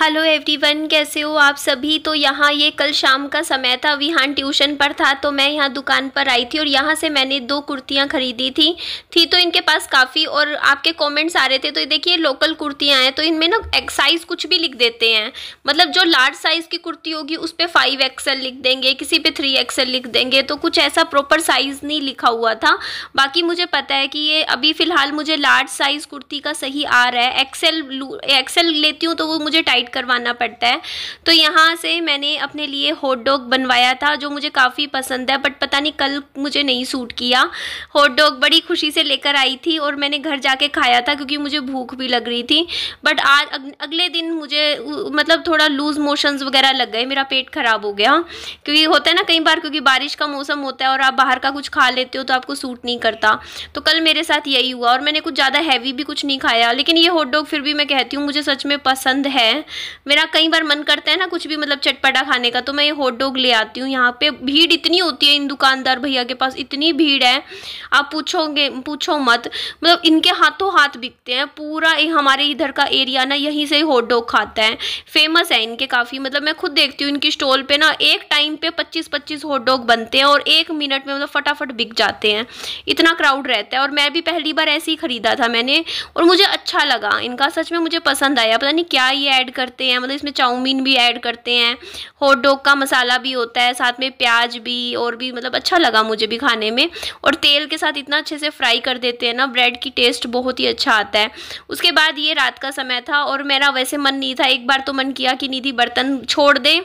Hello everyone कैसे हो आप सभी तो यहाँ ये कल शाम का समय था अभी हाँ ट्यूशन पर था तो मैं यहाँ दुकान पर आई थी और यहाँ से मैंने दो कुर्तियाँ खरीदी थी थी तो इनके पास काफ़ी और आपके कमेंट्स आ रहे थे तो ये देखिए लोकल कुर्तियाँ हैं तो इनमें ना एक्साइज कुछ भी लिख देते हैं मतलब जो लार्ज साइज़ की कुर्ती होगी उस पर फाइव एक्सएल लिख देंगे किसी पर थ्री एक्सएल लिख देंगे तो कुछ ऐसा प्रॉपर साइज़ नहीं लिखा हुआ था बाकी मुझे पता है कि ये अभी फ़िलहाल मुझे लार्ज साइज़ कुर्ती का सही आ रहा है एक्सेल एक्सेल लेती हूँ तो वो मुझे टाइट प्रोवाइड करवाना पड़ता है तो यहाँ से मैंने अपने लिए हॉट डॉग बनवाया था जो मुझे काफ़ी पसंद है बट पता नहीं कल मुझे नहीं सूट किया हॉट डॉग बड़ी खुशी से लेकर आई थी और मैंने घर जाके खाया था क्योंकि मुझे भूख भी लग रही थी बट आज अगले दिन मुझे मतलब थोड़ा लूज़ मोशंस वगैरह लग गए मेरा पेट ख़राब हो गया क्योंकि होता है ना कई बार क्योंकि बारिश का मौसम होता है और आप बाहर का कुछ खा लेते हो तो आपको सूट नहीं करता तो कल मेरे साथ यही हुआ और मैंने कुछ ज़्यादा हैवी भी कुछ नहीं खाया लेकिन ये हॉट डॉग फिर भी मैं कहती हूँ मुझे सच में पसंद है मेरा कई बार मन करता है ना कुछ भी मतलब चटपटा खाने का तो मैं ये हॉट डॉग ले आती हूँ यहाँ पे भीड़ इतनी होती है इन दुकानदार भैया के पास इतनी भीड़ है आप पूछोगे पूछो मत मतलब इनके हाथों हाथ बिकते हैं पूरा ए, हमारे इधर का एरिया ना यहीं से हॉट डॉग खाता है फेमस है इनके काफ़ी मतलब मैं खुद देखती हूँ इनकी स्टॉल पर ना एक टाइम पे पच्चीस पच्चीस हॉट डॉग बनते हैं और एक मिनट में मतलब फटाफट बिक जाते हैं इतना क्राउड रहता है और मैं भी पहली बार ऐसे ही ख़रीदा था मैंने और मुझे अच्छा लगा इनका सच में मुझे पसंद आया पता नहीं क्या ये ऐड कर करते हैं मतलब इसमें चाउमीन भी ऐड करते हैं हॉट डॉग का मसाला भी होता है साथ में प्याज भी और भी मतलब अच्छा लगा मुझे भी खाने में और तेल के साथ इतना अच्छे से फ्राई कर देते हैं ना ब्रेड की टेस्ट बहुत ही अच्छा आता है उसके बाद ये रात का समय था और मेरा वैसे मन नहीं था एक बार तो मन किया कि निधि बर्तन छोड़ दे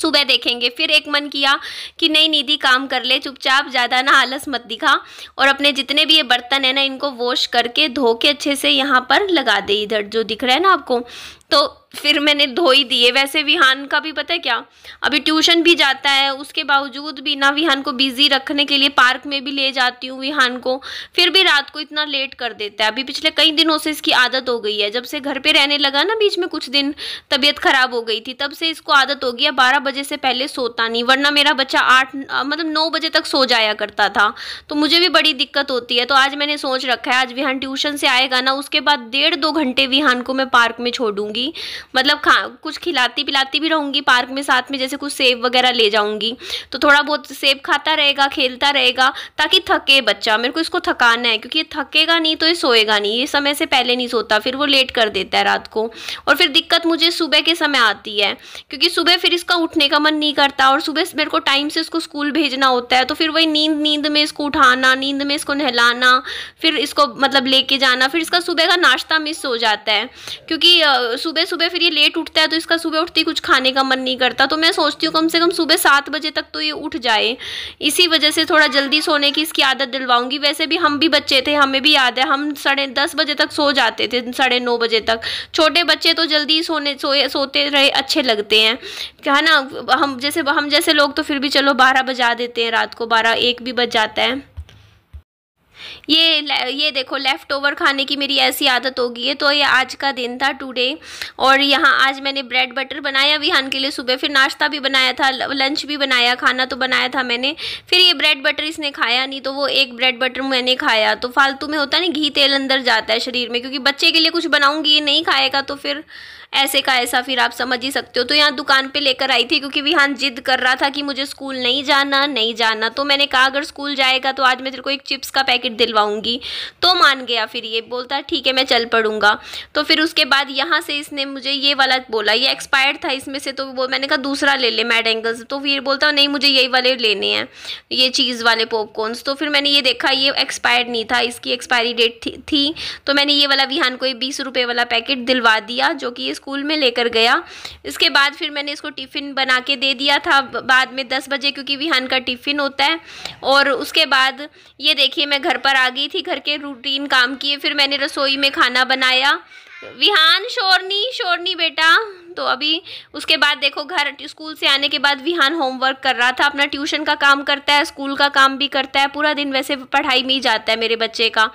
सुबह देखेंगे फिर एक मन किया कि नहीं निधि काम कर ले चुपचाप ज़्यादा ना आलस मत दिखा और अपने जितने भी ये बर्तन है ना इनको वॉश करके धो के अच्छे से यहाँ पर लगा दे इधर जो दिख रहा है ना आपको तो फिर मैंने धो ही दिए वैसे विहान का भी पता है क्या अभी ट्यूशन भी जाता है उसके बावजूद भी ना विहान को बिज़ी रखने के लिए पार्क में भी ले जाती हूँ विहान को फिर भी रात को इतना लेट कर देता है अभी पिछले कई दिनों से इसकी आदत हो गई है जब से घर पे रहने लगा ना बीच में कुछ दिन तबीयत ख़राब हो गई थी तब से इसको आदत हो गई है बारह बजे से पहले सोता नहीं वरना मेरा बच्चा आठ मतलब नौ बजे तक सो जाया करता था तो मुझे भी बड़ी दिक्कत होती है तो आज मैंने सोच रखा है आज विहान ट्यूशन से आएगा ना उसके बाद डेढ़ दो घंटे विहान को मैं पार्क में छोड़ूंगी मतलब खा कुछ खिलाती पिलाती भी रहूँगी पार्क में साथ में जैसे कुछ सेब वगैरह ले जाऊँगी तो थोड़ा बहुत सेब खाता रहेगा खेलता रहेगा ताकि थके बच्चा मेरे को इसको थकाना है क्योंकि ये थकेगा नहीं तो ये सोएगा नहीं ये समय से पहले नहीं सोता फिर वो लेट कर देता है रात को और फिर दिक्कत मुझे सुबह के समय आती है क्योंकि सुबह फिर इसका उठने का मन नहीं करता और सुबह मेरे को टाइम से इसको स्कूल भेजना होता है तो फिर वही नींद नींद में इसको उठाना नींद में इसको नहलाना फिर इसको मतलब लेके जाना फिर इसका सुबह का नाश्ता मिस हो जाता है क्योंकि सुबह सुबह फिर ये लेट उठता है तो इसका सुबह उठते ही कुछ खाने का मन नहीं करता तो मैं सोचती हूँ कम से कम सुबह सात बजे तक तो ये उठ जाए इसी वजह से थोड़ा जल्दी सोने की इसकी आदत दिलवाऊंगी वैसे भी हम भी बच्चे थे हमें भी याद है हम साढ़े दस बजे तक सो जाते थे साढ़े नौ बजे तक छोटे बच्चे तो जल्दी सोने सोए सोते रहे अच्छे लगते हैं है ना हम जैसे हम जैसे लोग तो फिर भी चलो बारह बजा देते हैं रात को बारह एक भी बज जाता है ये ये देखो लेफ़्ट ओवर खाने की मेरी ऐसी आदत हो गई है तो ये आज का दिन था टुडे और यहाँ आज मैंने ब्रेड बटर बनाया विहान के लिए सुबह फिर नाश्ता भी बनाया था लंच भी बनाया खाना तो बनाया था मैंने फिर ये ब्रेड बटर इसने खाया नहीं तो वो एक ब्रेड बटर मैंने खाया तो फालतू में होता नहीं घी तेल अंदर जाता है शरीर में क्योंकि बच्चे के लिए कुछ बनाऊँगी ये नहीं खाएगा तो फिर ऐसे का ऐसा फिर आप समझ ही सकते हो तो यहाँ दुकान पे लेकर आई थी क्योंकि विहान जिद कर रहा था कि मुझे स्कूल नहीं जाना नहीं जाना तो मैंने कहा अगर स्कूल जाएगा तो आज मैं तेरे को एक चिप्स का पैकेट दिल दिलवाऊंगी तो मान गया फिर ये बोलता है ठीक है मैं चल पड़ूंगा तो फिर उसके बाद यहाँ से इसने मुझे ये वाला बोला ये एक्सपायर्ड था इसमें से तो वो मैंने कहा दूसरा ले ले मैड एंगल्स तो फिर बोलता नहीं मुझे यही वाले लेने हैं ये चीज़ वाले पॉपकॉर्नस तो फिर मैंने ये देखा ये एक्सपायर्ड नहीं था इसकी एक्सपायरी डेट थी, थी तो मैंने ये वाला विहान को बीस रुपये वाला पैकेट दिलवा दिया जो कि ये स्कूल में लेकर गया इसके बाद फिर मैंने इसको टिफ़िन बना के दे दिया था बाद में दस बजे क्योंकि विहान का टिफ़िन होता है और उसके बाद ये देखिए मैं घर पर आ गई थी घर के रूटीन काम किए फिर मैंने रसोई में खाना बनाया विहान शोरनी शोरनी बेटा तो अभी उसके बाद देखो घर स्कूल से आने के बाद विहान होमवर्क कर रहा था अपना ट्यूशन का काम करता है स्कूल का काम भी करता है पूरा दिन वैसे पढ़ाई में ही जाता है मेरे बच्चे का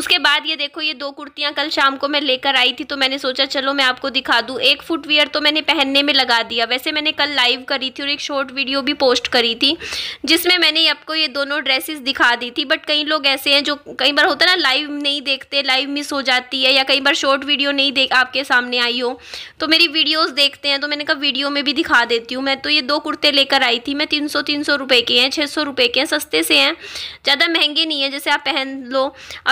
उसके बाद ये देखो ये दो कुर्तियाँ कल शाम को मैं लेकर आई थी तो मैंने सोचा चलो मैं आपको दिखा दूँ एक फुटवियर तो मैंने पहनने में लगा दिया वैसे मैंने कल लाइव करी थी और एक शॉर्ट वीडियो भी पोस्ट करी थी जिसमें मैंने आपको ये दोनों ड्रेसेस दिखा दी थी बट कई लोग ऐसे हैं जो कई बार होता है ना लाइव नहीं देखते लाइव मिस हो जाती है या कई बार शॉर्ट वीडियो नहीं देख आपके सामने आई हो तो मेरी वीडियो वीडियोस देखते हैं तो मैंने कहा वीडियो में भी दिखा देती हूँ मैं तो ये दो कुर्ते लेकर आई थी मैं तीन सौ तीन सौ के हैं 600 सौ के हैं सस्ते से हैं ज़्यादा महंगे नहीं है जैसे आप पहन लो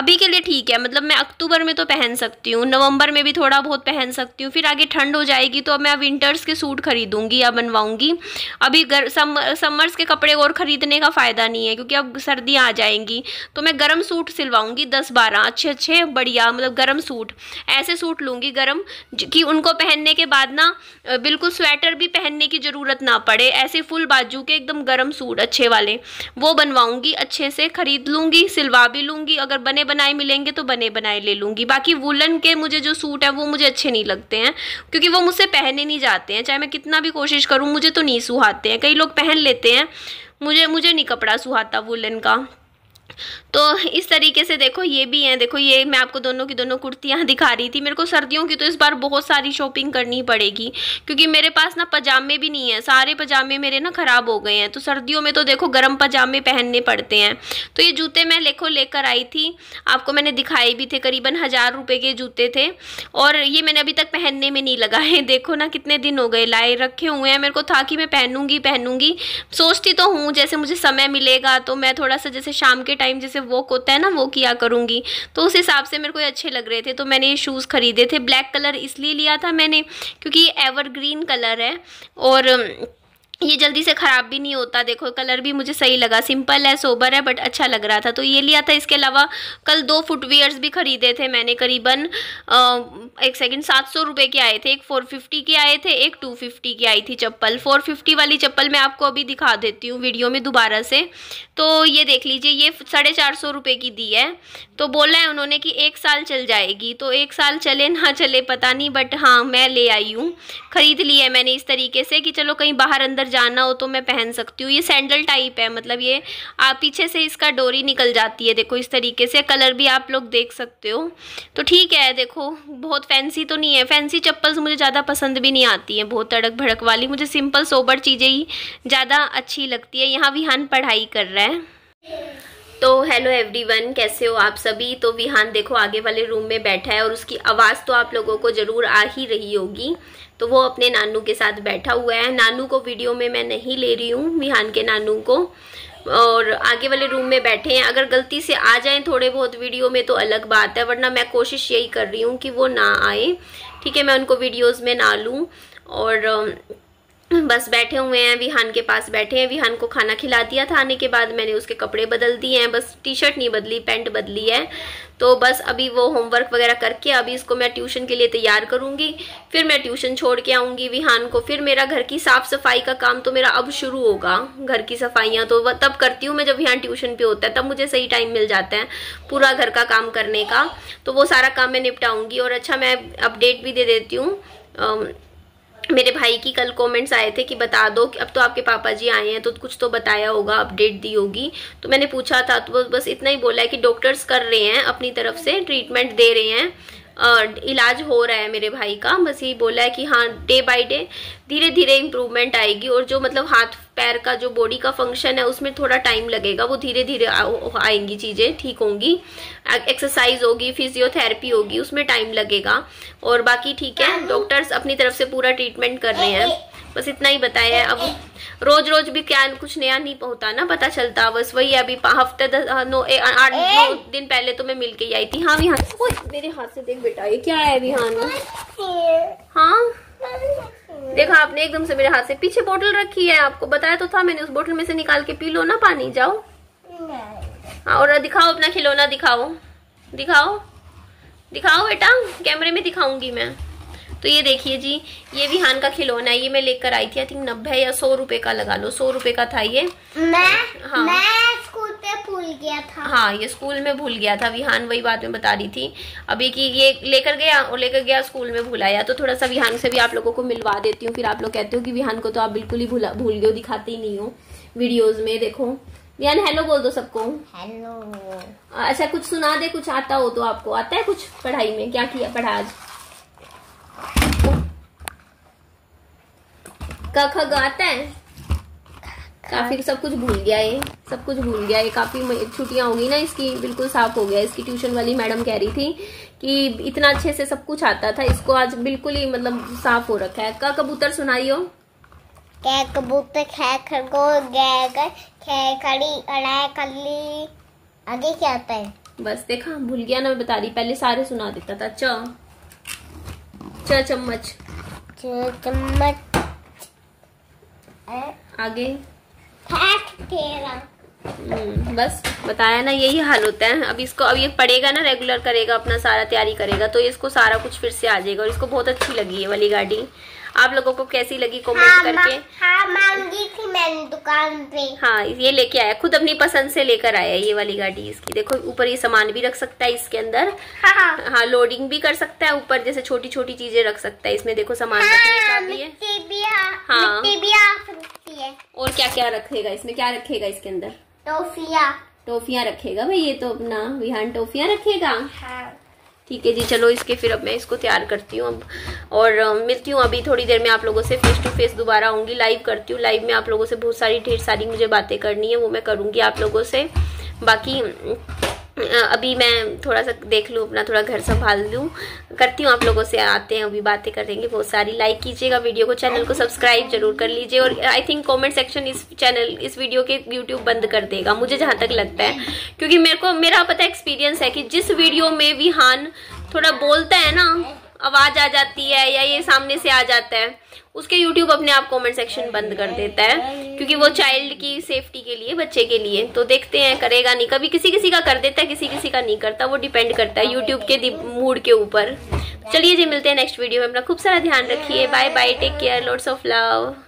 अभी के लिए ठीक है मतलब मैं अक्टूबर में तो पहन सकती हूँ नवंबर में भी थोड़ा बहुत पहन सकती हूँ फिर आगे ठंड हो जाएगी तो मैं विंटर्स के सूट खरीदूँगी या बनवाऊँगी अभी समर्स के कपड़े और ख़रीदने का फ़ायदा नहीं है क्योंकि अब सर्दियाँ आ जाएंगी तो मैं गर्म सूट सिलवाऊँगी दस बारह अच्छे अच्छे बढ़िया मतलब गर्म सूट ऐसे सूट लूँगी गर्म कि उनको पहनने के बाद ना बिल्कुल स्वेटर भी पहनने की ज़रूरत ना पड़े ऐसे फुल बाजू के एकदम गर्म सूट अच्छे वाले वो बनवाऊँगी अच्छे से ख़रीद लूँगी सिलवा भी लूँगी अगर बने बनाए मिलेंगे तो बने बनाए ले लूँगी बाकी वुलन के मुझे जो सूट है वो मुझे अच्छे नहीं लगते हैं क्योंकि वो मुझसे पहने नहीं जाते हैं चाहे मैं कितना भी कोशिश करूँ मुझे तो नहीं सुहाते हैं कई लोग पहन लेते हैं मुझे मुझे नहीं कपड़ा सुहाता वुलन का तो इस तरीके से देखो ये भी हैं देखो ये मैं आपको दोनों की दोनों कुर्तियाँ दिखा रही थी मेरे को सर्दियों की तो इस बार बहुत सारी शॉपिंग करनी पड़ेगी क्योंकि मेरे पास ना पजामे भी नहीं है सारे पजामे मेरे ना ख़राब हो गए हैं तो सर्दियों में तो देखो गर्म पजामे पहनने पड़ते हैं तो ये जूते मैं लेखो लेकर आई थी आपको मैंने दिखाए भी थे करीबन हज़ार रुपये के जूते थे और ये मैंने अभी तक पहनने में नहीं लगा है देखो ना कितने दिन हो गए लाए रखे हुए हैं मेरे को था कि मैं पहनूंगी पहनूंगी सोचती तो हूँ जैसे मुझे समय मिलेगा तो मैं थोड़ा सा जैसे शाम के टाइम टाइम जैसे वॉक होता है ना वो किया करूँगी तो उस हिसाब से मेरे को अच्छे लग रहे थे तो मैंने ये शूज़ ख़रीदे थे ब्लैक कलर इसलिए लिया था मैंने क्योंकि ये एवरग्रीन कलर है और ये जल्दी से ख़राब भी नहीं होता देखो कलर भी मुझे सही लगा सिंपल है सोबर है बट अच्छा लग रहा था तो ये लिया था इसके अलावा कल दो फुटवेयर्स भी ख़रीदे थे मैंने करीबन एक सेकंड सात सौ रुपये के आए थे एक फ़ोर फिफ्टी के आए थे एक टू फिफ्टी की आई थी चप्पल फ़ोर फिफ्टी वाली चप्पल मैं आपको अभी दिखा देती हूँ वीडियो में दोबारा से तो ये देख लीजिए ये साढ़े चार सौ रुपये की दी है तो बोला है उन्होंने कि एक साल चल जाएगी तो एक साल चले ना चले पता नहीं बट हाँ मैं ले आई हूँ ख़रीद ली है मैंने इस तरीके से कि चलो कहीं बाहर अंदर अंदर जाना हो तो मैं पहन सकती हूँ ये सैंडल टाइप है मतलब ये आप पीछे से इसका डोरी निकल जाती है देखो इस तरीके से कलर भी आप लोग देख सकते हो तो ठीक है देखो बहुत फैंसी तो नहीं है फैंसी चप्पल्स मुझे ज़्यादा पसंद भी नहीं आती हैं बहुत तड़क भड़क वाली मुझे सिंपल सोबर चीज़ें ही ज़्यादा अच्छी लगती है यहाँ विहान पढ़ाई कर रहा है हेलो एवरीवन कैसे हो आप सभी तो विहान देखो आगे वाले रूम में बैठा है और उसकी आवाज़ तो आप लोगों को ज़रूर आ ही रही होगी तो वो अपने नानू के साथ बैठा हुआ है नानू को वीडियो में मैं नहीं ले रही हूँ विहान के नानू को और आगे वाले रूम में बैठे हैं अगर गलती से आ जाएँ थोड़े बहुत वीडियो में तो अलग बात है वरना मैं कोशिश यही कर रही हूँ कि वो ना आए ठीक है मैं उनको वीडियोज़ में ना लूँ और बस बैठे हुए हैं विहान के पास बैठे हैं विहान को खाना खिला दिया था आने के बाद मैंने उसके कपड़े बदल दिए हैं बस टी शर्ट नहीं बदली पैंट बदली है तो बस अभी वो होमवर्क वगैरह करके अभी इसको मैं ट्यूशन के लिए तैयार करूंगी फिर मैं ट्यूशन छोड़ के आऊंगी विहान को फिर मेरा घर की साफ सफाई का काम तो मेरा अब शुरू होगा घर की सफाइयाँ तो तब करती हूँ मैं जब विहान ट्यूशन पे होता है तब मुझे सही टाइम मिल जाता है पूरा घर का काम करने का तो वो सारा काम मैं निपटाऊंगी और अच्छा मैं अपडेट भी दे देती हूँ मेरे भाई की कल कमेंट्स आए थे कि बता दो कि अब तो आपके पापा जी आए हैं तो कुछ तो बताया होगा अपडेट दी होगी तो मैंने पूछा था तो बस इतना ही बोला है कि डॉक्टर्स कर रहे हैं अपनी तरफ से ट्रीटमेंट दे रहे हैं और इलाज हो रहा है मेरे भाई का बस यही बोला है कि हाँ डे बाय डे धीरे धीरे इम्प्रूवमेंट आएगी और जो मतलब हाथ पैर का जो बॉडी का फंक्शन है उसमें थोड़ा टाइम लगेगा वो धीरे धीरे आएंगी चीज़ें ठीक होंगी एक्सरसाइज होगी फिजियोथेरेपी होगी उसमें टाइम लगेगा और बाकी ठीक है डॉक्टर्स अपनी तरफ से पूरा ट्रीटमेंट कर रहे हैं बस इतना ही बताया है अब रोज रोज भी क्या कुछ नया नहीं होता ना पता चलता बस वही अभी हफ्ते दस नौ आठ नौ दिन पहले तो मैं मिल के आई थी हाँ हाँ मेरे हाथ से देख बेटा ये क्या है हाँ हाँ, हाँ? देखो आपने एकदम से मेरे हाथ से पीछे बोतल रखी है आपको बताया तो था मैंने उस बोतल में से निकाल के पी लो ना पानी जाओ हाँ, और दिखाओ अपना खिलौना दिखाओ दिखाओ दिखाओ बेटा कैमरे में दिखाऊंगी मैं तो ये देखिए जी ये विहान का खिलौना है ये मैं लेकर आई थी आई थिंक नब्बे या सौ रुपए का लगा लो सौ रुपए का था ये मैं हाँ मैं स्कूल पे भूल गया था हाँ ये स्कूल में भूल गया था विहान वही बात में बता रही थी अभी कि ये लेकर गया और लेकर गया स्कूल में भुलाया तो थोड़ा सा विहान से भी आप लोगों को मिलवा देती हूँ फिर आप लोग कहते हो कि विहान को तो आप बिल्कुल ही भूला भूल गए दिखाते ही नहीं हो वीडियोज में देखो विहान हेलो बोल दो सबको हेलो अच्छा कुछ सुना दे कुछ आता हो तो आपको आता है कुछ पढ़ाई में क्या किया पढ़ा आज का खा गाता है काफी सब कुछ भूल गया ये सब कुछ भूल गया ये काफी छुट्टियां होगी ना इसकी बिल्कुल साफ हो गया इसकी ट्यूशन वाली मैडम कह रही थी कि इतना अच्छे से सब कुछ आता था इसको आज बिल्कुल ही मतलब साफ हो रखा है का कबूतर सुनाइयो क्या कबूतर खै खरगोश खड़ी आगे क्या आता है बस देखा भूल गया ना मैं बता रही पहले सारे सुना देता था च चम्मच च चम्मच आगे हम्म, बस बताया ना यही हाल होता है अब इसको अब ये पढ़ेगा ना रेगुलर करेगा अपना सारा तैयारी करेगा तो इसको सारा कुछ फिर से आ जाएगा और इसको बहुत अच्छी लगी है वाली गाड़ी आप लोगों को कैसी लगी कॉमेंट हाँ, करके हाँ मांगी थी मैंने दुकान पे हाँ ये लेके आया खुद अपनी पसंद से लेकर आया ये वाली गाड़ी इसकी देखो ऊपर ये सामान भी रख सकता है इसके अंदर हाँ, हाँ लोडिंग हाँ, भी कर सकता है ऊपर जैसे छोटी छोटी चीजें रख सकता है इसमें देखो सामान हाँ, रखने भी हाँ मिट्टी भी आ सकती है और क्या क्या रखेगा इसमें क्या रखेगा इसके अंदर टोफिया टोफिया रखेगा भाई ये तो अपना विहान टोफिया रखेगा हाँ। ठीक है जी चलो इसके फिर अब मैं इसको तैयार करती हूँ अब और मिलती हूँ अभी थोड़ी देर में आप लोगों से फेस टू फेस दोबारा आऊँगी लाइव करती हूँ लाइव में आप लोगों से बहुत सारी ढेर सारी मुझे बातें करनी है वो मैं करूँगी आप लोगों से बाकी अभी मैं थोड़ा सा देख लूँ अपना थोड़ा घर संभाल लूँ करती हूँ आप लोगों से आते हैं अभी बातें करेंगे बहुत सारी लाइक कीजिएगा वीडियो को चैनल को सब्सक्राइब जरूर कर लीजिए और आई थिंक कमेंट सेक्शन इस चैनल इस वीडियो के यूट्यूब बंद कर देगा मुझे जहाँ तक लगता है क्योंकि मेरे को मेरा पता एक्सपीरियंस है कि जिस वीडियो में विहान थोड़ा बोलता है ना आवाज़ आ जाती है या ये सामने से आ जाता है उसके यूट्यूब अपने आप कमेंट सेक्शन बंद कर देता है क्योंकि वो चाइल्ड की सेफ्टी के लिए बच्चे के लिए तो देखते हैं करेगा नहीं कभी किसी किसी का कर देता है किसी किसी का नहीं करता वो डिपेंड करता है यूट्यूब के मूड के ऊपर चलिए जी मिलते हैं नेक्स्ट वीडियो में अपना खूब सारा ध्यान रखिए bye bye take care lords of love